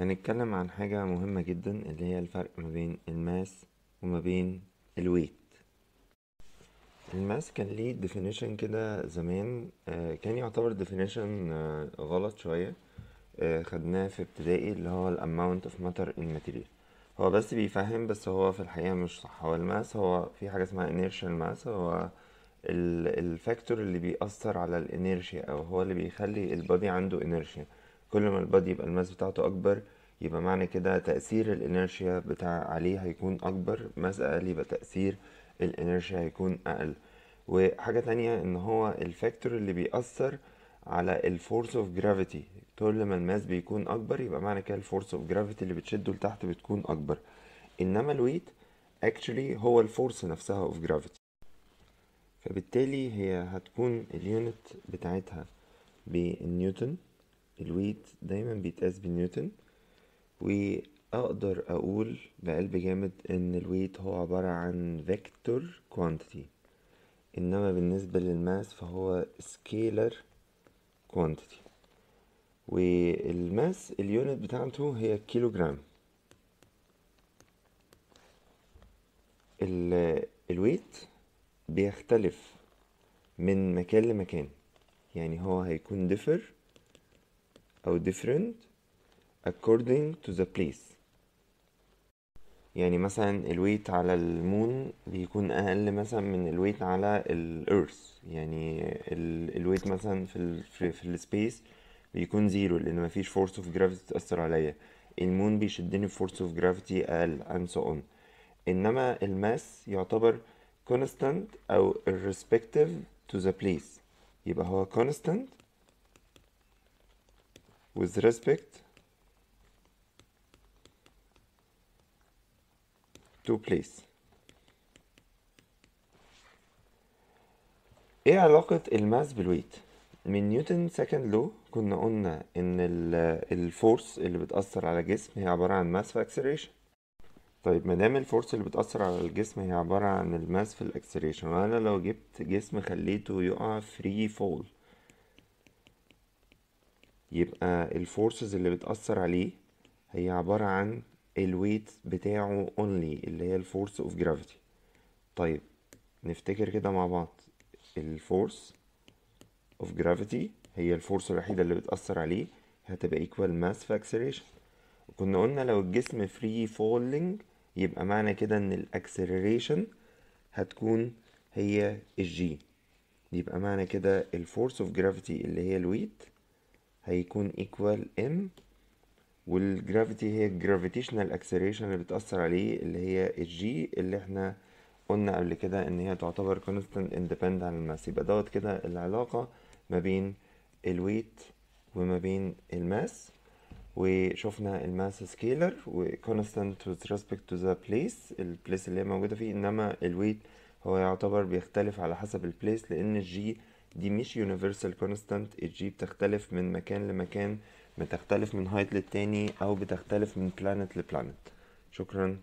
هنتكلم عن حاجة مهمة جدا اللي هي الفرق ما بين الماس وما بين الويت الماس كان ليه ديفينيشن كده زمان آه، كان يعتبر ديفينيشن آه، غلط شوية آه، خدناه في ابتدائي اللي هو الاماونت اوف ماتر ان ماتيريال هو بس بيفهم بس هو في الحقيقة مش صح هو الماس هو في حاجة اسمها inertial ماس هو الفاكتور اللي بيأثر على الانيرشيا او هو اللي بيخلي البادي عنده انيرشيا كل ما البادي يبقى الماس بتاعته اكبر يبقى معنى كده تأثير الانرشيا بتاع عليه هيكون اكبر ماس اقل يبقى تأثير الانرشيا هيكون اقل وحاجة تانية ان هو الفاكتور اللي بيأثر على الفورس اوف جرافيتي كل ما الماس بيكون اكبر يبقى معنى كده الفورس اوف جرافيتي اللي بتشده لتحت بتكون اكبر انما الويت actually هو الفورس نفسها اوف جرافيتي فبالتالي هي هتكون اليونت بتاعتها بالنيوتن الويت دايما بيتقاس بالنيوتن واقدر اقول بقلب جامد ان الويت هو عبارة عن فيكتور كوانتيتي انما بالنسبة للماس فهو سكيلر كوانتيتي والماس اليونت بتاعته هي كيلو جرام الويت بيختلف من مكان لمكان يعني هو هيكون ديفر أو different according to the place يعني مثلا الويت على المون بيكون أقل مثلا من الويت على الأرث يعني الويت مثلا في ال في السبيس بيكون زيرو لأن مفيش فورس اوف جرافيتي تأثر عليا المون بيشدني force اوف جرافيتي أقل and so on إنما الماس يعتبر constant أو irrespective to the place يبقى هو constant with respect to place ايه علاقة الماس بالويت؟ من نيوتن سكند لو كنا قلنا ان الفورس اللي بتأثر على الجسم هي عبارة عن ماس في acceleration طيب مادام الفورس اللي بتأثر على الجسم هي عبارة عن الماس في الاكسريشن وانا لو جبت جسم خليته يقع فري فول يبقى الفورسز اللي بتأثر عليه هي عبارة عن الويت بتاعه only اللي هي الفورس اوف جرافيتي طيب نفتكر كده مع بعض الفورس اوف جرافيتي هي الفورس الوحيدة اللي بتأثر عليه هتبقى equal mass في acceleration وكنا قلنا لو الجسم free falling يبقى معنى كده ان الاكسلريشن هتكون هي الجي يبقى معنى كده الفورس اوف جرافيتي اللي هي الويت هيكون ايكوال ام والجرافيتي هي الجرافيتيشنال اكسلريشن اللي بتأثر عليه اللي هي الجي اللي احنا قلنا قبل كده ان هي تعتبر constant اندبند عن الماس يبقى دوت كده العلاقة ما بين الويت وما بين الماس وشفنا الماس سكيلر وكونستنت with respect to the place البليس اللي هي موجودة فيه انما الويت هو يعتبر بيختلف على حسب البليس لان الجي دي مش يونيفرسال كونستانت الجي بتختلف من مكان لمكان بتختلف من هايت للتاني او بتختلف من بلانت لبلانت شكرا